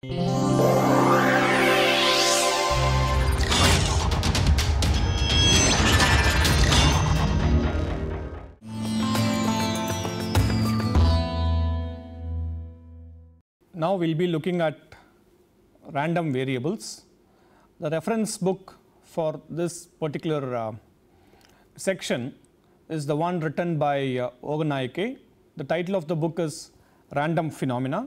Now we will be looking at random variables. The reference book for this particular uh, section is the one written by uh, The title of the book is Random Phenomena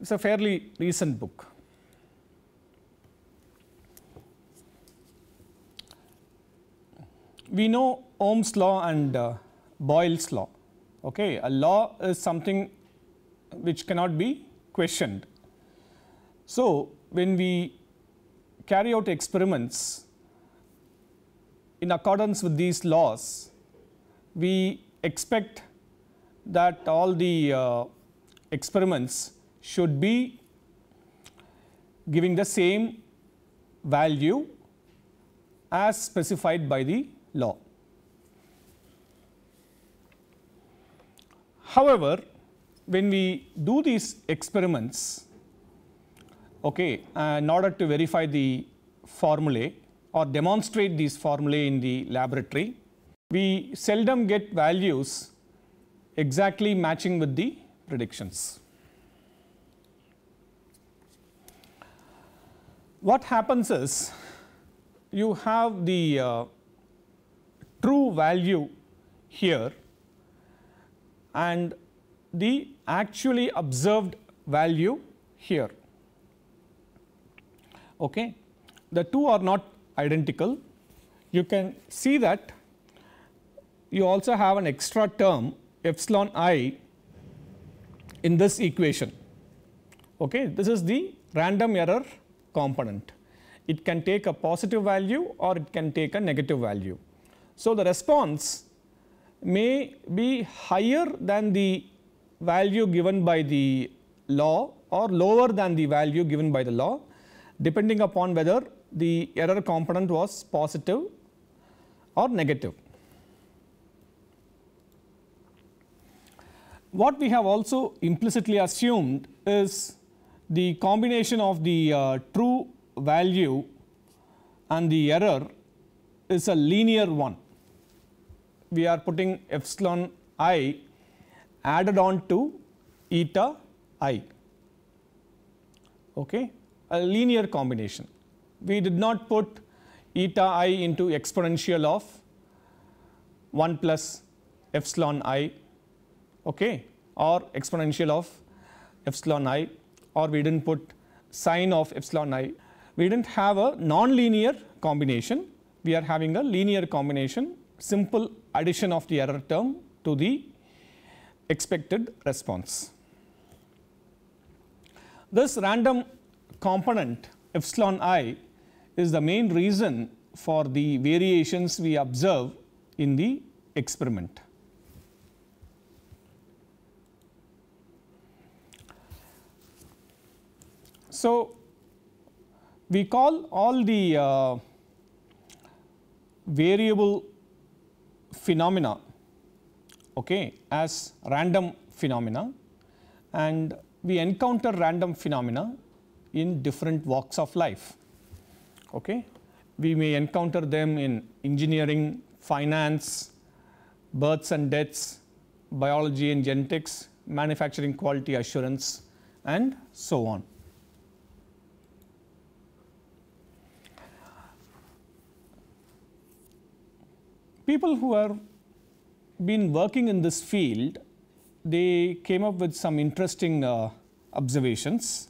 it's a fairly recent book. We know Ohm's law and uh, Boyle's law. Okay, a law is something which cannot be questioned. So, when we carry out experiments in accordance with these laws, we expect that all the uh, experiments should be giving the same value as specified by the law. However, when we do these experiments okay, uh, in order to verify the formulae or demonstrate these formulae in the laboratory, we seldom get values exactly matching with the predictions. what happens is you have the uh, true value here and the actually observed value here. Okay. The two are not identical. You can see that you also have an extra term epsilon i in this equation. Okay. This is the random error component. It can take a positive value or it can take a negative value. So, the response may be higher than the value given by the law or lower than the value given by the law depending upon whether the error component was positive or negative. What we have also implicitly assumed is the combination of the uh, true value and the error is a linear one. We are putting epsilon i added on to eta i, okay, a linear combination. We did not put eta i into exponential of 1 plus epsilon i okay, or exponential of epsilon i or we didn't put sine of epsilon i. We didn't have a non-linear combination. We are having a linear combination, simple addition of the error term to the expected response. This random component epsilon i is the main reason for the variations we observe in the experiment. So, we call all the uh, variable phenomena okay, as random phenomena and we encounter random phenomena in different walks of life. Okay. We may encounter them in engineering, finance, births and deaths, biology and genetics, manufacturing quality assurance and so on. people who have been working in this field, they came up with some interesting uh, observations.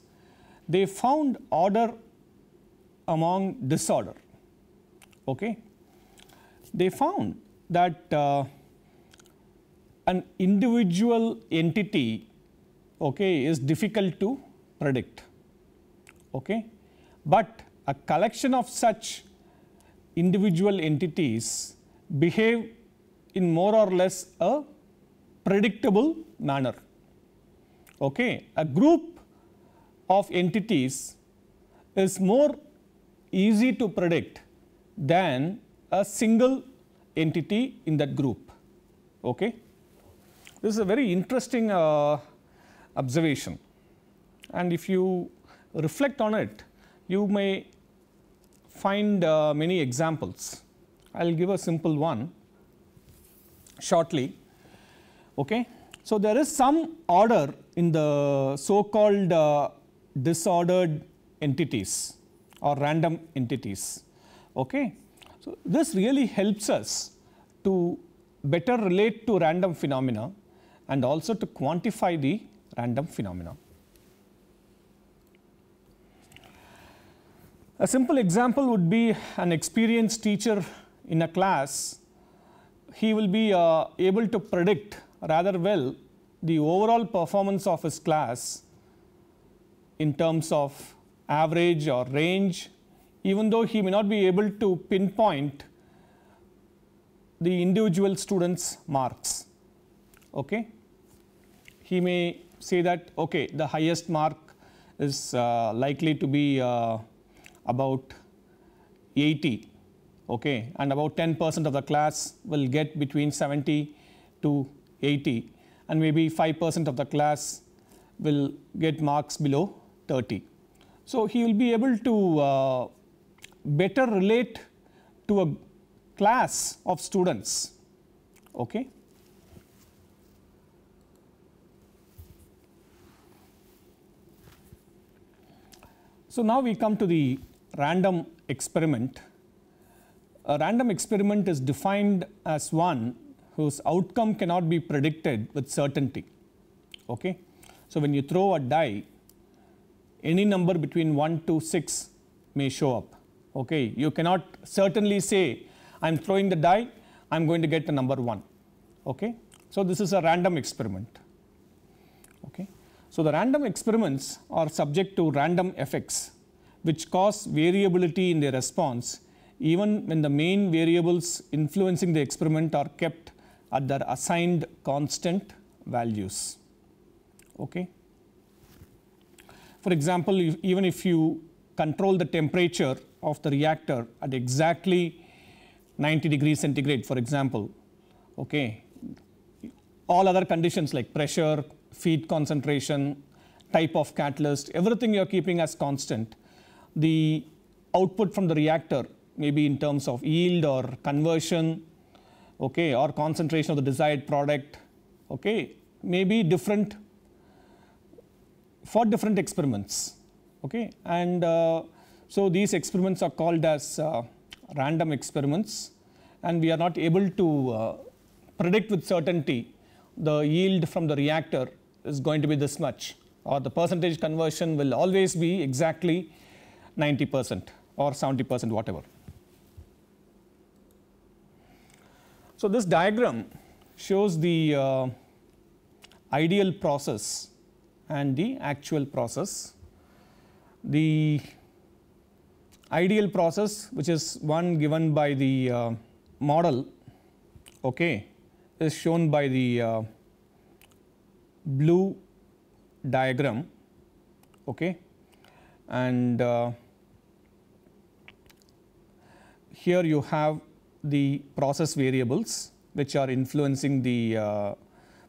They found order among disorder. Okay, they found that uh, an individual entity, okay, is difficult to predict. Okay, but a collection of such individual entities behave in more or less a predictable manner. Okay. A group of entities is more easy to predict than a single entity in that group. Okay. This is a very interesting uh, observation and if you reflect on it, you may find uh, many examples. I will give a simple one shortly. Okay. So, there is some order in the so called uh, disordered entities or random entities. Okay. So, this really helps us to better relate to random phenomena and also to quantify the random phenomena. A simple example would be an experienced teacher in a class, he will be uh, able to predict rather well the overall performance of his class in terms of average or range, even though he may not be able to pinpoint the individual students' marks. Okay? He may say that, okay, the highest mark is uh, likely to be uh, about 80 okay, and about 10% of the class will get between 70 to 80 and maybe 5% of the class will get marks below 30. So he will be able to uh, better relate to a class of students. Okay. So now we come to the random experiment a random experiment is defined as one whose outcome cannot be predicted with certainty. Okay? So, when you throw a die, any number between 1 to 6 may show up. Okay? You cannot certainly say, I am throwing the die, I am going to get the number 1. Okay? So, this is a random experiment. Okay? So, the random experiments are subject to random effects which cause variability in their response even when the main variables influencing the experiment are kept at their assigned constant values. Okay. For example, if, even if you control the temperature of the reactor at exactly 90 degrees centigrade for example, okay, all other conditions like pressure, feed concentration, type of catalyst, everything you are keeping as constant, the output from the reactor maybe in terms of yield or conversion, okay, or concentration of the desired product, okay, maybe different for different experiments, okay, and uh, so these experiments are called as uh, random experiments, and we are not able to uh, predict with certainty the yield from the reactor is going to be this much, or the percentage conversion will always be exactly 90 percent or 70 percent, whatever. So, this diagram shows the uh, ideal process and the actual process. The ideal process which is one given by the uh, model okay, is shown by the uh, blue diagram okay. and uh, here you have the process variables which are influencing the uh,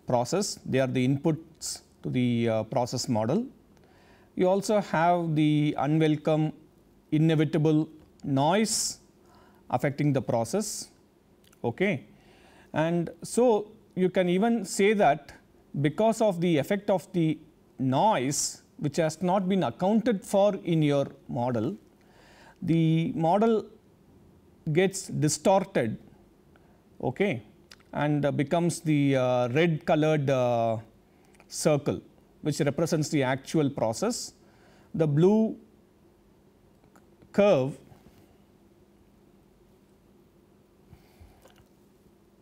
process. They are the inputs to the uh, process model. You also have the unwelcome inevitable noise affecting the process. Okay. And so, you can even say that because of the effect of the noise which has not been accounted for in your model, the model gets distorted okay, and uh, becomes the uh, red colored uh, circle which represents the actual process. The blue curve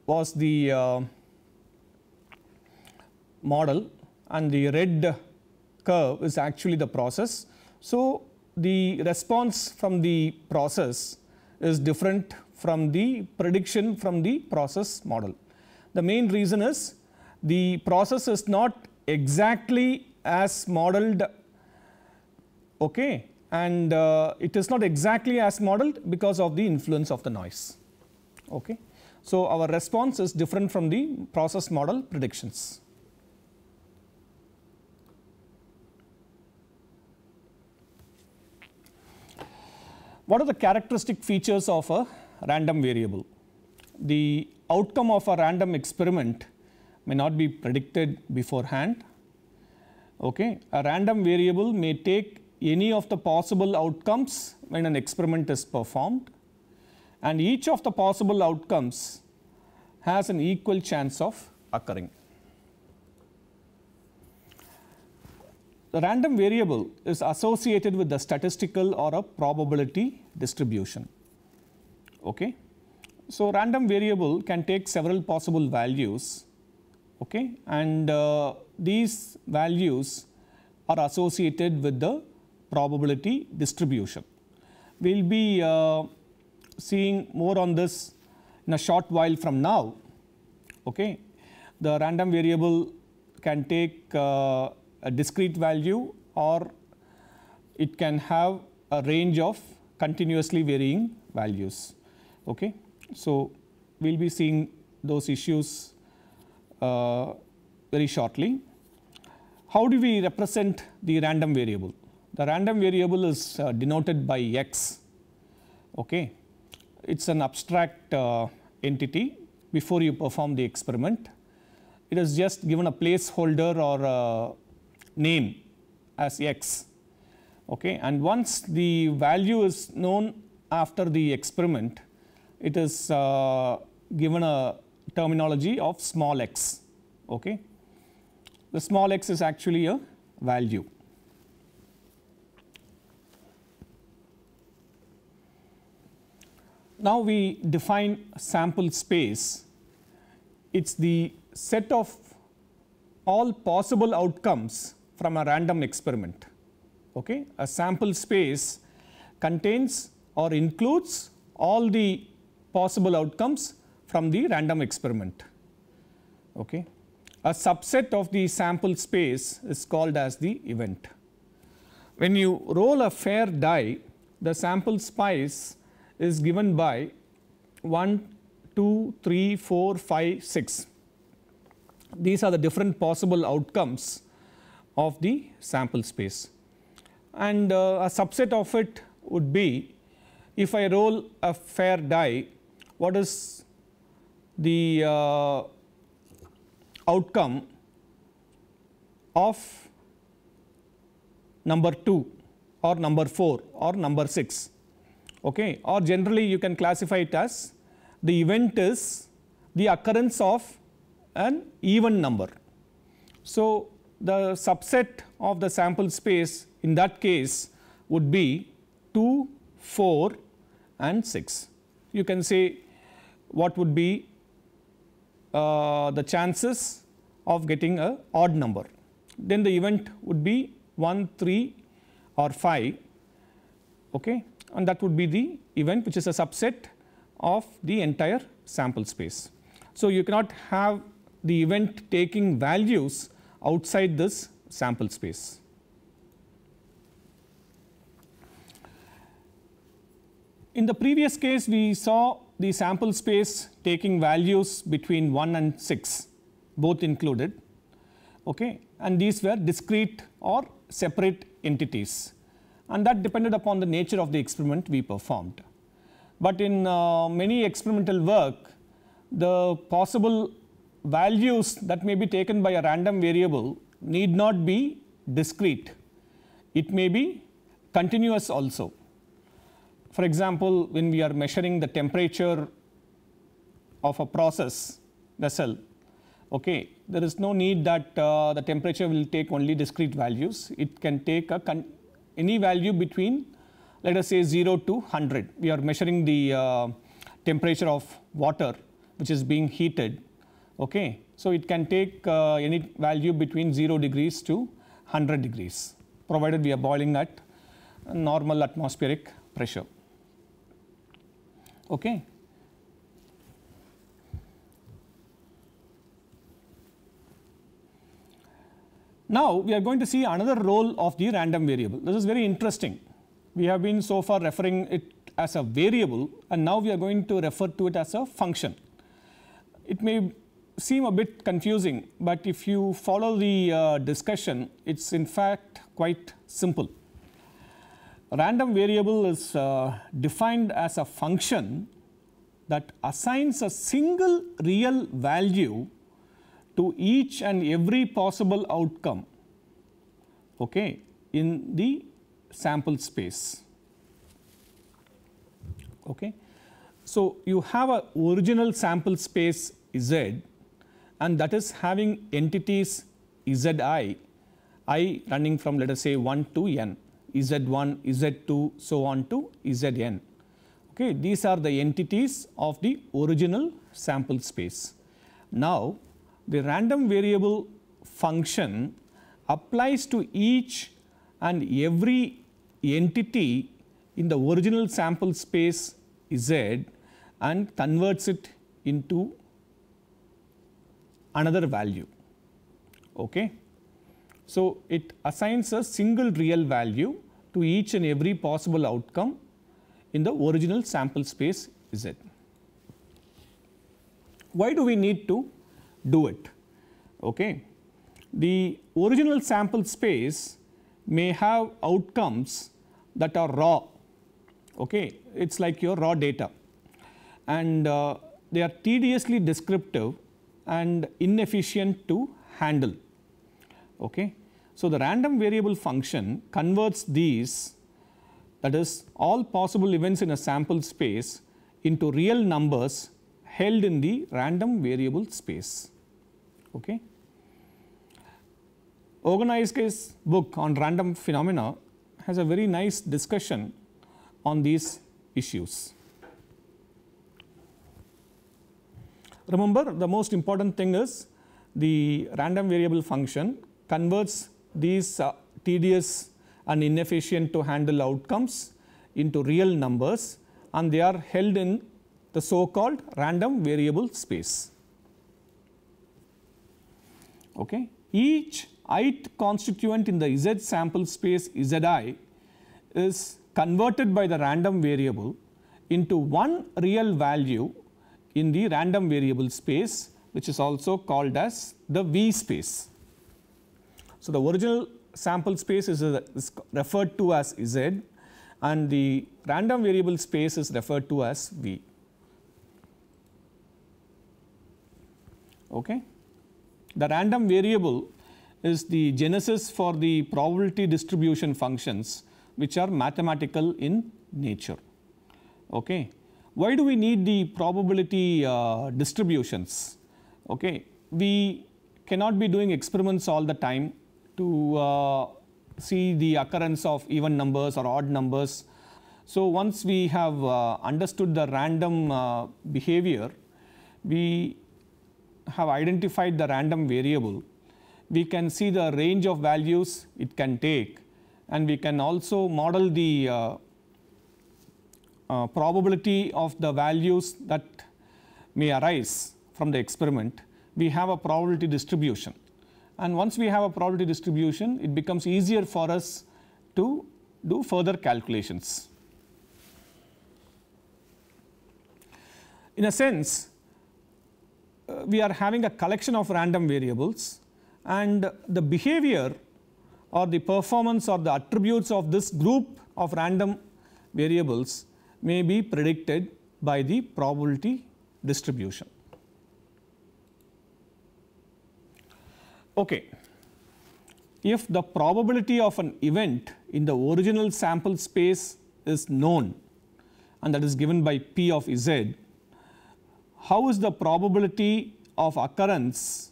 was the uh, model and the red curve is actually the process. So, the response from the process is different from the prediction from the process model. The main reason is the process is not exactly as modeled okay and uh, it is not exactly as modeled because of the influence of the noise okay so our response is different from the process model predictions What are the characteristic features of a random variable? The outcome of a random experiment may not be predicted beforehand. Okay. A random variable may take any of the possible outcomes when an experiment is performed and each of the possible outcomes has an equal chance of occurring. The random variable is associated with the statistical or a probability distribution. Okay? So, random variable can take several possible values okay? and uh, these values are associated with the probability distribution. We will be uh, seeing more on this in a short while from now. Okay? The random variable can take uh, a discrete value or it can have a range of continuously varying values. Okay? So, we will be seeing those issues uh, very shortly. How do we represent the random variable? The random variable is uh, denoted by x. Okay? It is an abstract uh, entity before you perform the experiment. It is just given a placeholder or name as x okay and once the value is known after the experiment it is uh, given a terminology of small x okay the small x is actually a value now we define sample space it's the set of all possible outcomes from a random experiment. Okay? A sample space contains or includes all the possible outcomes from the random experiment. Okay? A subset of the sample space is called as the event. When you roll a fair die, the sample space is given by 1, 2, 3, 4, 5, 6. These are the different possible outcomes of the sample space. And uh, a subset of it would be if I roll a fair die, what is the uh, outcome of number 2 or number 4 or number 6 okay or generally you can classify it as the event is the occurrence of an even number. So, the subset of the sample space in that case would be 2, 4 and 6. You can say what would be uh, the chances of getting a odd number. Then the event would be 1, 3 or 5 okay? and that would be the event which is a subset of the entire sample space. So, you cannot have the event taking values outside this sample space. In the previous case, we saw the sample space taking values between 1 and 6, both included, okay? and these were discrete or separate entities and that depended upon the nature of the experiment we performed. But in uh, many experimental work, the possible values that may be taken by a random variable need not be discrete. It may be continuous also. For example, when we are measuring the temperature of a process vessel, okay, there is no need that uh, the temperature will take only discrete values. It can take any value between, let us say, 0 to 100. We are measuring the uh, temperature of water which is being heated Okay. So it can take uh, any value between 0 degrees to 100 degrees, provided we are boiling at normal atmospheric pressure. Okay. Now we are going to see another role of the random variable. This is very interesting. We have been so far referring it as a variable and now we are going to refer to it as a function. It may seem a bit confusing, but if you follow the uh, discussion, it's in fact quite simple. Random variable is uh, defined as a function that assigns a single real value to each and every possible outcome okay, in the sample space. Okay. So, you have a original sample space Z and that is having entities Zi, i running from let us say 1 to n, z1, z2, so on to zn. Okay, these are the entities of the original sample space. Now, the random variable function applies to each and every entity in the original sample space z and converts it into another value. Okay. So, it assigns a single real value to each and every possible outcome in the original sample space Z. Why do we need to do it? Okay. The original sample space may have outcomes that are raw. Okay. It is like your raw data and uh, they are tediously descriptive and inefficient to handle. Okay. So, the random variable function converts these that is all possible events in a sample space into real numbers held in the random variable space. Okay. Organized's book on random phenomena has a very nice discussion on these issues. Remember the most important thing is the random variable function converts these uh, tedious and inefficient to handle outcomes into real numbers and they are held in the so called random variable space. Okay. Each ith constituent in the z sample space zi is converted by the random variable into one real value in the random variable space which is also called as the V space. So, the original sample space is, a, is referred to as Z and the random variable space is referred to as V. Okay. The random variable is the genesis for the probability distribution functions which are mathematical in nature. Okay. Why do we need the probability uh, distributions? Okay, we cannot be doing experiments all the time to uh, see the occurrence of even numbers or odd numbers. So once we have uh, understood the random uh, behavior, we have identified the random variable. We can see the range of values it can take and we can also model the uh, uh, probability of the values that may arise from the experiment, we have a probability distribution. And once we have a probability distribution, it becomes easier for us to do further calculations. In a sense, uh, we are having a collection of random variables and the behavior or the performance or the attributes of this group of random variables may be predicted by the probability distribution. Okay. If the probability of an event in the original sample space is known and that is given by P of z, how is the probability of occurrence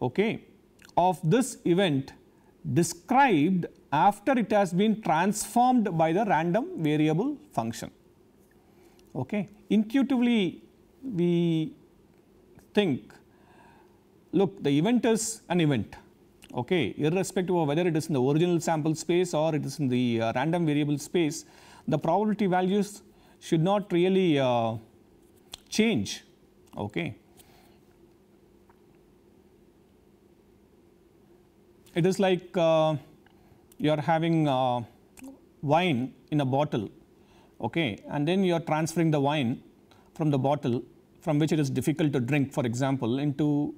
okay, of this event described after it has been transformed by the random variable function. Okay. Intuitively, we think, look, the event is an event, okay, irrespective of whether it is in the original sample space or it is in the uh, random variable space, the probability values should not really uh, change, okay. It is like uh, you are having uh, wine in a bottle, okay, and then you are transferring the wine from the bottle from which it is difficult to drink, for example, into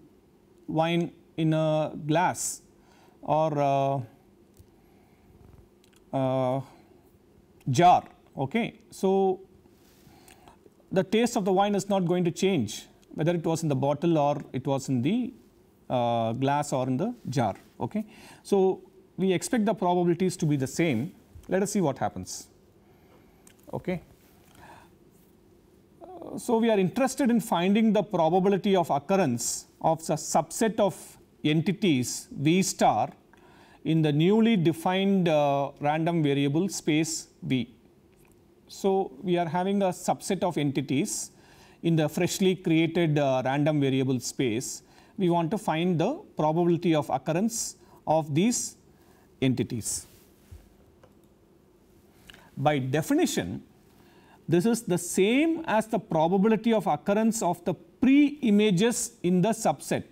wine in a glass or a uh, uh, jar, okay. So, the taste of the wine is not going to change whether it was in the bottle or it was in the uh, glass or in the jar okay. So we expect the probabilities to be the same, let us see what happens, okay. So we are interested in finding the probability of occurrence of a subset of entities V star in the newly defined uh, random variable space V. So we are having a subset of entities in the freshly created uh, random variable space we want to find the probability of occurrence of these entities. By definition, this is the same as the probability of occurrence of the pre-images in the subset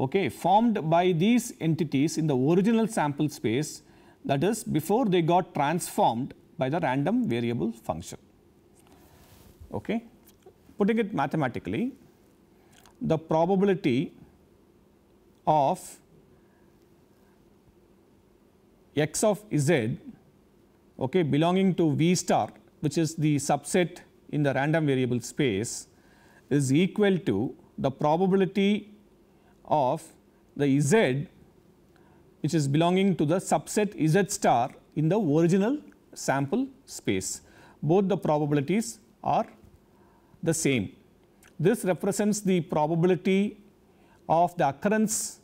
okay, formed by these entities in the original sample space that is before they got transformed by the random variable function. Okay. Putting it mathematically, the probability of x of z okay, belonging to v star which is the subset in the random variable space is equal to the probability of the z which is belonging to the subset z star in the original sample space. Both the probabilities are the same this represents the probability of the occurrence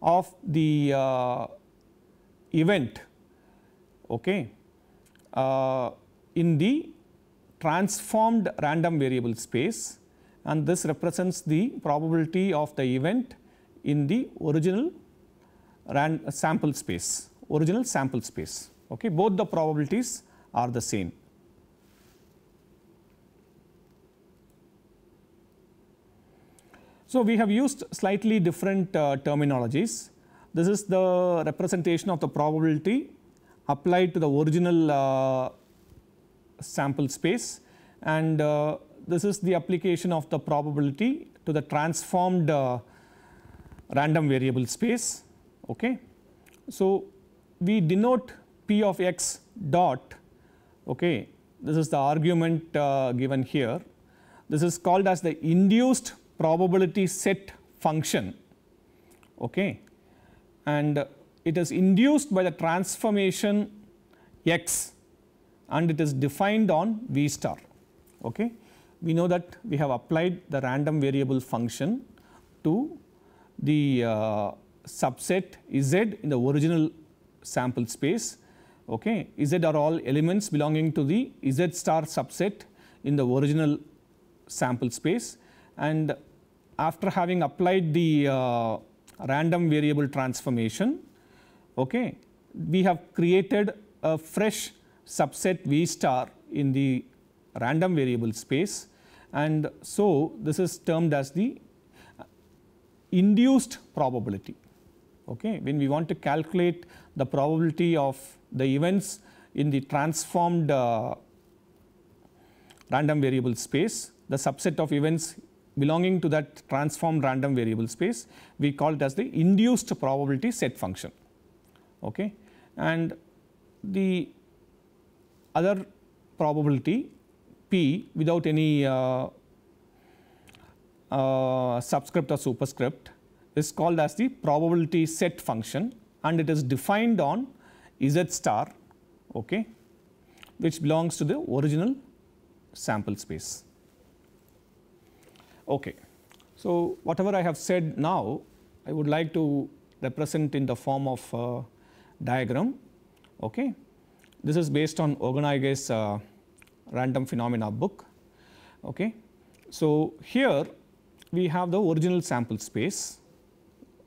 of the uh, event okay, uh, in the transformed random variable space and this represents the probability of the event in the original sample space, original sample space. Okay. Both the probabilities are the same. So we have used slightly different uh, terminologies. This is the representation of the probability applied to the original uh, sample space and uh, this is the application of the probability to the transformed uh, random variable space. Okay. So we denote p of x dot, okay. this is the argument uh, given here. This is called as the induced probability set function okay and it is induced by the transformation x and it is defined on v star okay we know that we have applied the random variable function to the uh, subset z in the original sample space okay z are all elements belonging to the z star subset in the original sample space and after having applied the uh, random variable transformation, okay, we have created a fresh subset V star in the random variable space and so this is termed as the induced probability. Okay. When we want to calculate the probability of the events in the transformed uh, random variable space, the subset of events belonging to that transformed random variable space. We call it as the induced probability set function. Okay. And the other probability p without any uh, uh, subscript or superscript is called as the probability set function and it is defined on z star okay, which belongs to the original sample space. Okay. So, whatever I have said now, I would like to represent in the form of a diagram. Okay. This is based on Oganage's uh, random phenomena book. Okay. So, here we have the original sample space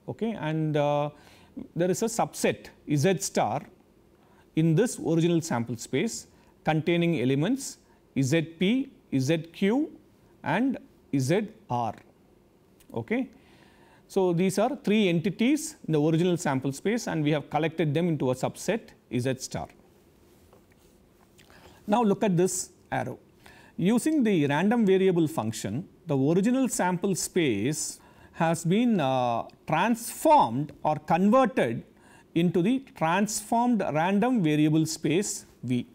okay, and uh, there is a subset Z star in this original sample space containing elements Zp, Zq and ZR. Okay. So, these are three entities in the original sample space and we have collected them into a subset Z star. Now, look at this arrow. Using the random variable function, the original sample space has been uh, transformed or converted into the transformed random variable space V.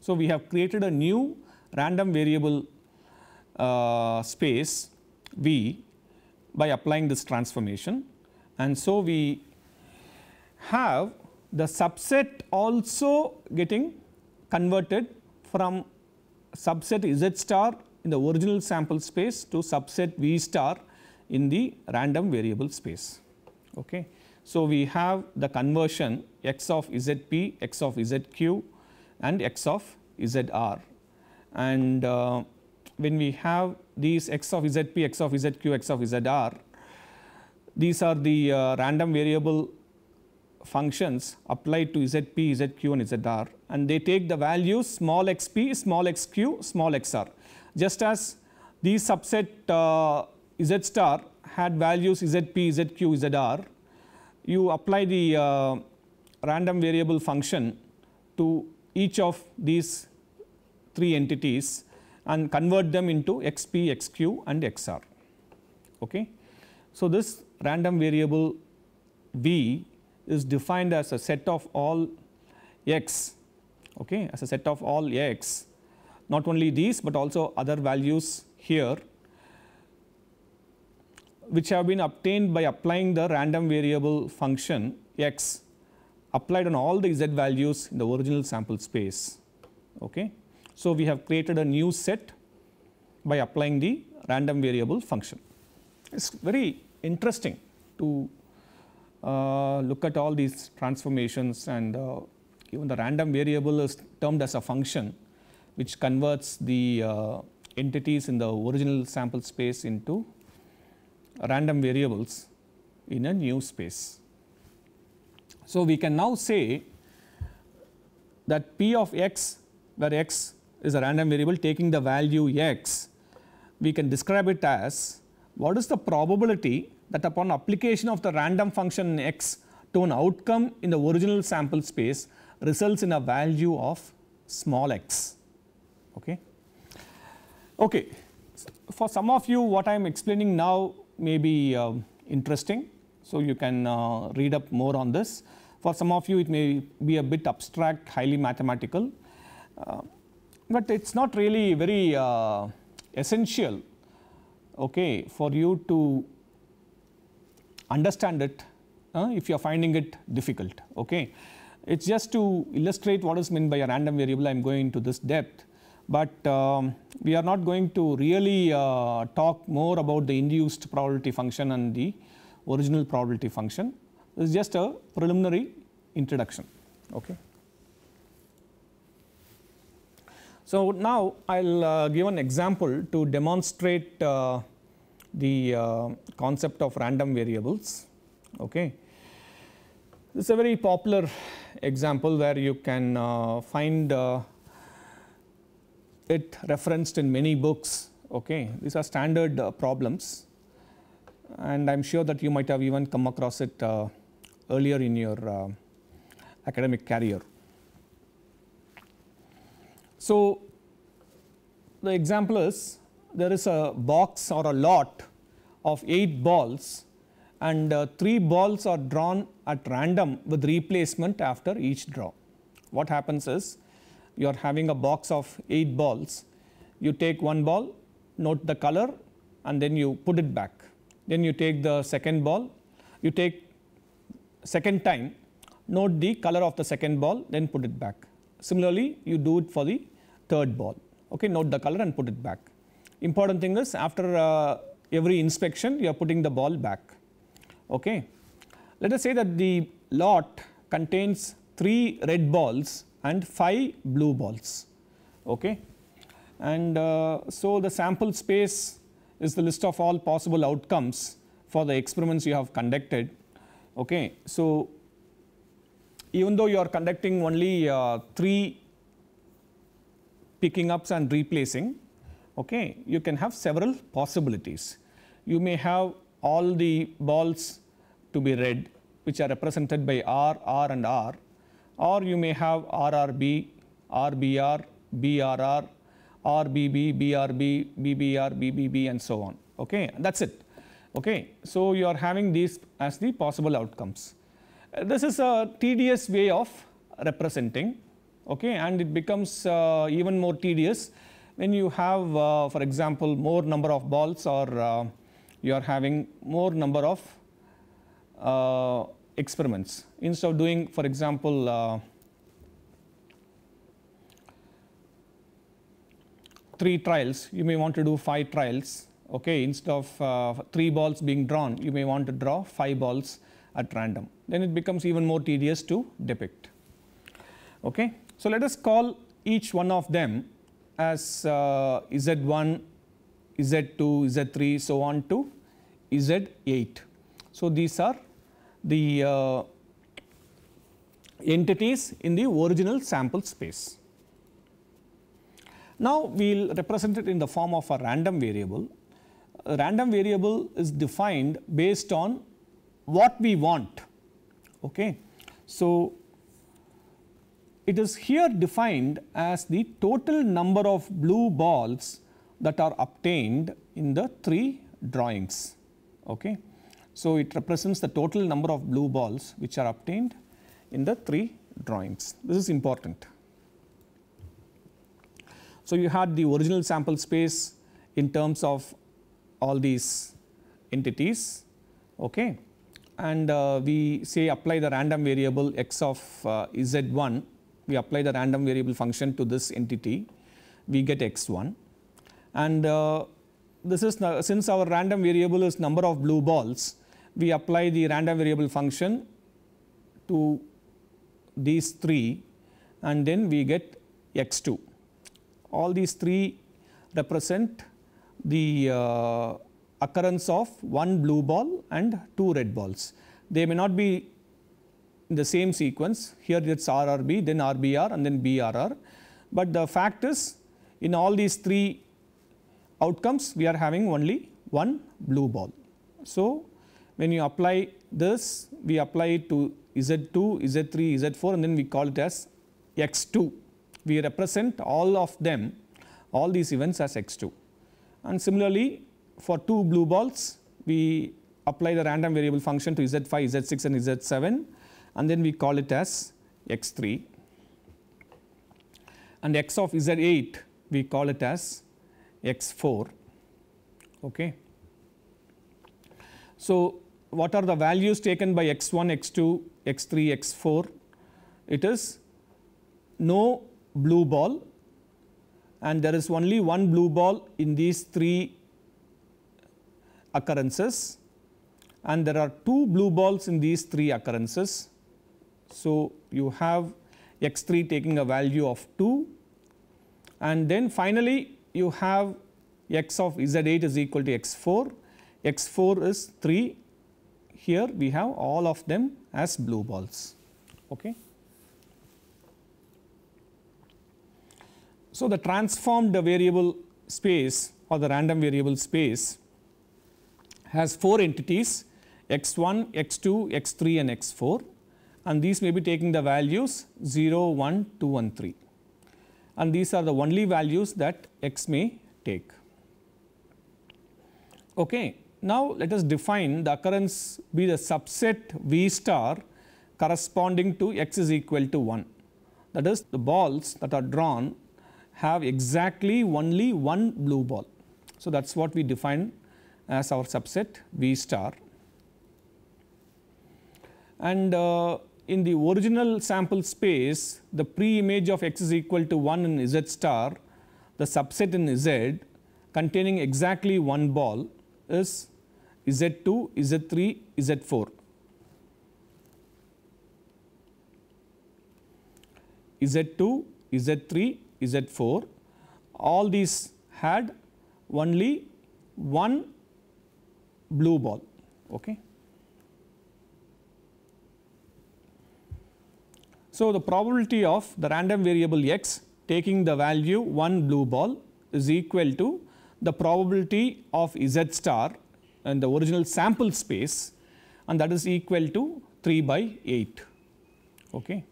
So, we have created a new random variable uh, space V by applying this transformation and so we have the subset also getting converted from subset Z star in the original sample space to subset V star in the random variable space. Okay. So, we have the conversion x of Zp, x of Zq and x of Zr and uh, when we have these x of zp, x of zq, x of zr, these are the uh, random variable functions applied to zp, zq and zr and they take the values small xp, small xq, small xr. Just as the subset uh, z star had values zp, zq, zr, you apply the uh, random variable function to each of these three entities and convert them into xp, xq and xr. Okay. So, this random variable v is defined as a set of all x okay, as a set of all x not only these, but also other values here which have been obtained by applying the random variable function x applied on all the z values in the original sample space. Okay. So we have created a new set by applying the random variable function. It's very interesting to uh, look at all these transformations and uh, even the random variable is termed as a function which converts the uh, entities in the original sample space into random variables in a new space. So we can now say that P of x where x is a random variable taking the value x, we can describe it as what is the probability that upon application of the random function x to an outcome in the original sample space results in a value of small x. Okay. Okay. For some of you what I am explaining now may be uh, interesting. So, you can uh, read up more on this. For some of you it may be a bit abstract highly mathematical. Uh, but it's not really very uh, essential okay for you to understand it uh, if you are finding it difficult okay it's just to illustrate what is meant by a random variable i'm going into this depth but um, we are not going to really uh, talk more about the induced probability function and the original probability function this is just a preliminary introduction okay So now I'll uh, give an example to demonstrate uh, the uh, concept of random variables. Okay. This is a very popular example where you can uh, find uh, it referenced in many books. Okay. These are standard uh, problems and I am sure that you might have even come across it earlier in your academic career. So, the example is there is a box or a lot of 8 balls and uh, 3 balls are drawn at random with replacement after each draw. What happens is you are having a box of 8 balls, you take one ball, note the color and then you put it back. Then you take the second ball, you take second time, note the color of the second ball, then put it back. Similarly, you do it for the third ball. Okay, note the color and put it back. Important thing is after uh, every inspection, you are putting the ball back. Okay. Let us say that the lot contains 3 red balls and 5 blue balls. Okay. And uh, so the sample space is the list of all possible outcomes for the experiments you have conducted. Okay. So even though you are conducting only uh, 3 picking ups and replacing, okay, you can have several possibilities. You may have all the balls to be red, which are represented by R, R and R, or you may have RRB, RBR, BRR, RBB, BRB, BBR, BBB and so on. Okay, that's it. Okay, so you are having these as the possible outcomes. This is a tedious way of representing okay, and it becomes uh, even more tedious when you have, uh, for example, more number of balls or uh, you are having more number of experiments. Instead of doing, for example, three trials, you may want to do five trials. Okay, instead of uh, three balls being drawn, you may want to draw five balls at random. Then it becomes even more tedious to depict. Okay, so let us call each one of them as uh, Z1, Z2, Z3, so on to Z8. So these are the uh, entities in the original sample space. Now we will represent it in the form of a random variable. A random variable is defined based on what we want. Okay. So it is here defined as the total number of blue balls that are obtained in the three drawings. Okay. So, it represents the total number of blue balls which are obtained in the three drawings. This is important. So, you had the original sample space in terms of all these entities okay? and uh, we say apply the random variable x of uh, z1 we apply the random variable function to this entity, we get x1. And uh, this is, uh, since our random variable is number of blue balls, we apply the random variable function to these three and then we get x2. All these three represent the uh, occurrence of one blue ball and two red balls. They may not be in the same sequence. Here it's RRB, then RBR and then BRR. But the fact is in all these three outcomes we are having only one blue ball. So, when you apply this we apply it to Z2, Z3, Z4 and then we call it as X2. We represent all of them all these events as X2 and similarly for two blue balls we apply the random variable function to Z5, Z6 and Z7 and then we call it as x 3 and x of z 8 we call it as x 4. Okay. So, what are the values taken by x 1, x 2, x 3, x 4? It is no blue ball and there is only one blue ball in these 3 occurrences and there are 2 blue balls in these 3 occurrences so, you have x3 taking a value of 2 and then finally you have x of z8 is equal to x4, x4 is 3, here we have all of them as blue balls. Okay. So, the transformed variable space or the random variable space has 4 entities x1, x2, x3 and x4 and these may be taking the values 0, 1, 2 and 3 and these are the only values that x may take. Okay. Now, let us define the occurrence be the subset V star corresponding to x is equal to 1. That is the balls that are drawn have exactly only one blue ball. So, that is what we define as our subset V star. And uh, in the original sample space, the pre-image of x is equal to 1 in z star, the subset in z containing exactly one ball is z2, z3, z4. z2, z3, z4 all these had only one blue ball okay So, the probability of the random variable x taking the value 1 blue ball is equal to the probability of z star in the original sample space and that is equal to 3 by 8. Okay.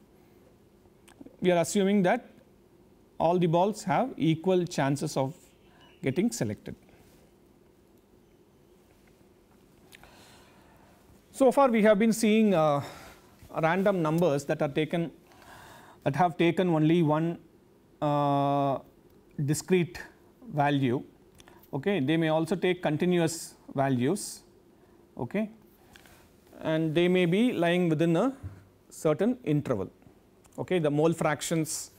We are assuming that all the balls have equal chances of getting selected. So far we have been seeing uh, random numbers that are taken that have taken only one uh, discrete value okay they may also take continuous values okay and they may be lying within a certain interval okay the mole fractions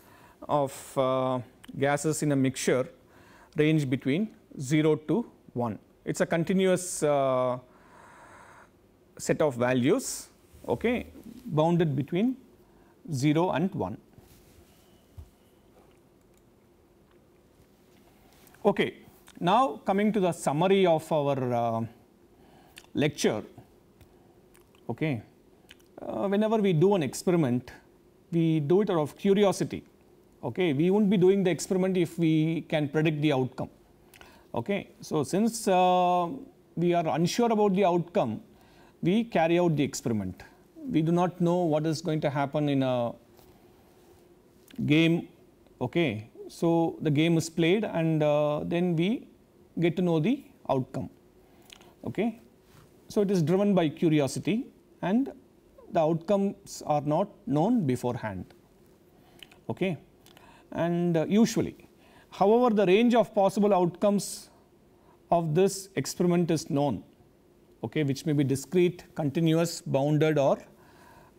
of uh, gases in a mixture range between 0 to 1 it's a continuous uh, set of values okay, bounded between 0 and 1. Okay. Now, coming to the summary of our uh, lecture, okay. Uh, whenever we do an experiment, we do it out of curiosity. Okay. We would not be doing the experiment if we can predict the outcome. Okay. So, since uh, we are unsure about the outcome, we carry out the experiment we do not know what is going to happen in a game okay so the game is played and uh, then we get to know the outcome okay so it is driven by curiosity and the outcomes are not known beforehand okay and uh, usually however the range of possible outcomes of this experiment is known okay which may be discrete continuous bounded or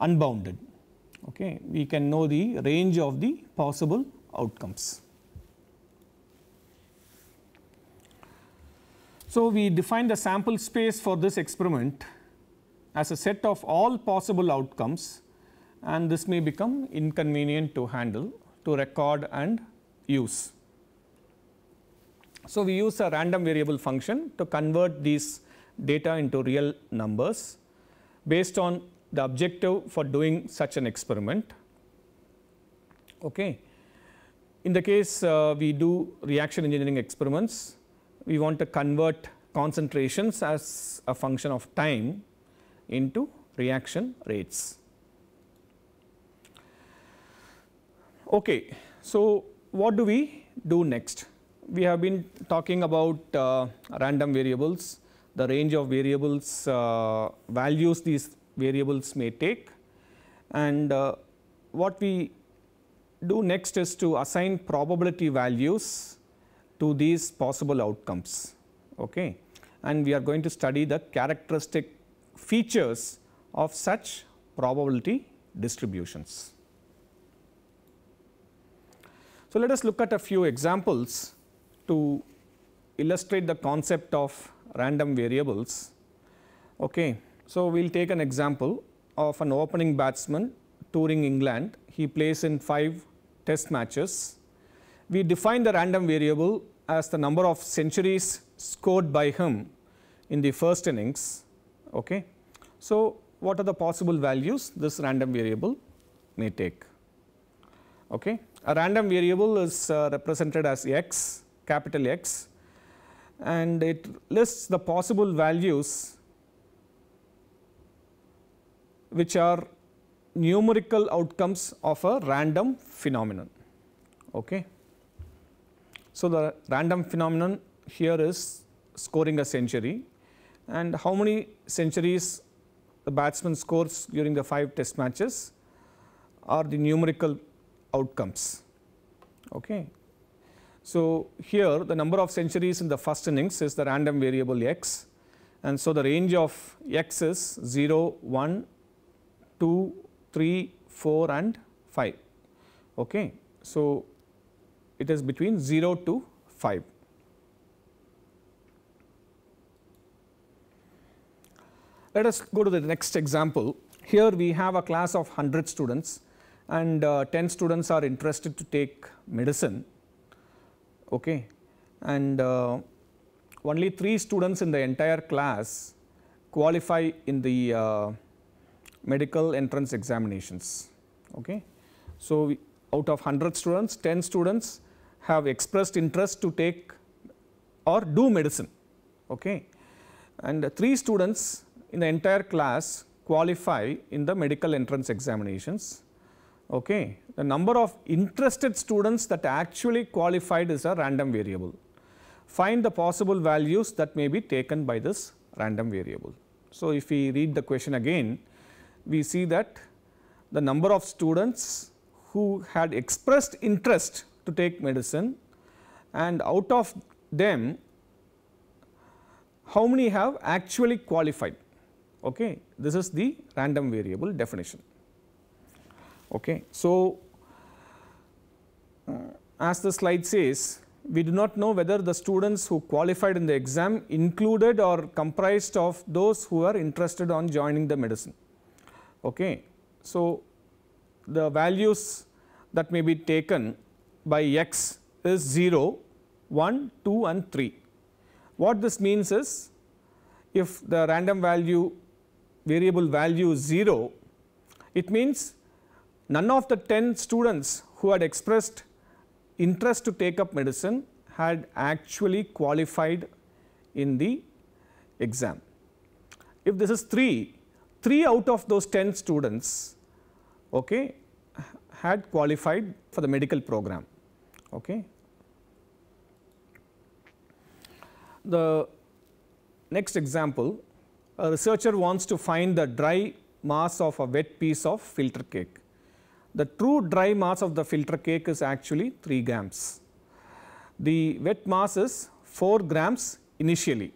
unbounded. Okay. We can know the range of the possible outcomes. So, we define the sample space for this experiment as a set of all possible outcomes and this may become inconvenient to handle to record and use. So, we use a random variable function to convert these data into real numbers based on the objective for doing such an experiment. Okay. In the case uh, we do reaction engineering experiments, we want to convert concentrations as a function of time into reaction rates. Okay. So, what do we do next? We have been talking about uh, random variables, the range of variables uh, values these variables may take. And uh, what we do next is to assign probability values to these possible outcomes. Okay. And we are going to study the characteristic features of such probability distributions. So, let us look at a few examples to illustrate the concept of random variables. Okay. So we'll take an example of an opening batsman touring England. He plays in five test matches. We define the random variable as the number of centuries scored by him in the first innings. Okay. So what are the possible values this random variable may take? Okay. A random variable is uh, represented as x, capital X and it lists the possible values which are numerical outcomes of a random phenomenon. Okay. So, the random phenomenon here is scoring a century and how many centuries the batsman scores during the 5 test matches are the numerical outcomes. Okay. So, here the number of centuries in the first innings is the random variable x and so the range of x is 0, 1, 2, 3, 4 and 5. Okay. So, it is between 0 to 5. Let us go to the next example. Here we have a class of 100 students and uh, 10 students are interested to take medicine okay and uh, only 3 students in the entire class qualify in the uh, medical entrance examinations. Okay. So, we, out of 100 students, 10 students have expressed interest to take or do medicine. Okay. And uh, 3 students in the entire class qualify in the medical entrance examinations. Okay. The number of interested students that actually qualified is a random variable. Find the possible values that may be taken by this random variable. So, if we read the question again, we see that the number of students who had expressed interest to take medicine and out of them how many have actually qualified. Okay. This is the random variable definition. Okay. So, uh, as the slide says we do not know whether the students who qualified in the exam included or comprised of those who are interested on joining the medicine. Okay. So, the values that may be taken by x is 0, 1, 2 and 3. What this means is if the random value variable value is 0, it means none of the 10 students who had expressed interest to take up medicine had actually qualified in the exam. If this is 3, 3 out of those 10 students okay, had qualified for the medical program. Okay. The next example, a researcher wants to find the dry mass of a wet piece of filter cake. The true dry mass of the filter cake is actually 3 grams. The wet mass is 4 grams initially.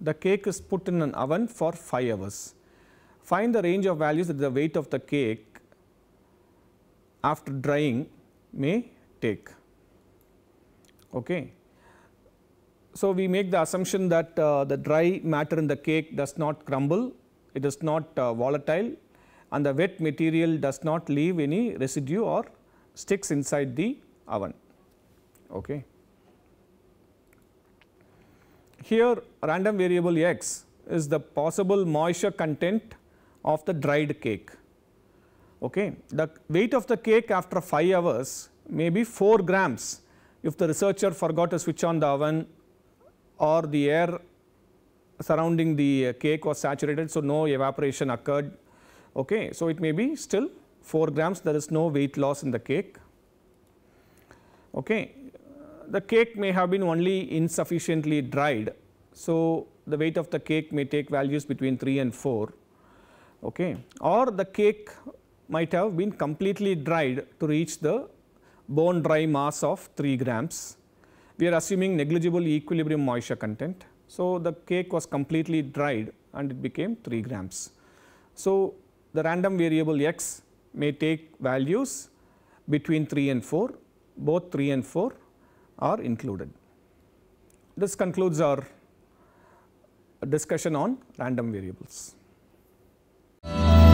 The cake is put in an oven for 5 hours. Find the range of values that the weight of the cake after drying may take. Okay. So, we make the assumption that uh, the dry matter in the cake does not crumble, it is not uh, volatile and the wet material does not leave any residue or sticks inside the oven. Okay. Here random variable x is the possible moisture content of the dried cake. Okay. The weight of the cake after 5 hours may be 4 grams if the researcher forgot to switch on the oven or the air surrounding the uh, cake was saturated. So, no evaporation occurred. Okay. So, it may be still 4 grams there is no weight loss in the cake. Okay. The cake may have been only insufficiently dried. So, the weight of the cake may take values between 3 and 4 okay. or the cake might have been completely dried to reach the bone dry mass of 3 grams. We are assuming negligible equilibrium moisture content. So, the cake was completely dried and it became 3 grams. So, the random variable x may take values between 3 and 4, both 3 and 4 are included. This concludes our discussion on random variables. Bye.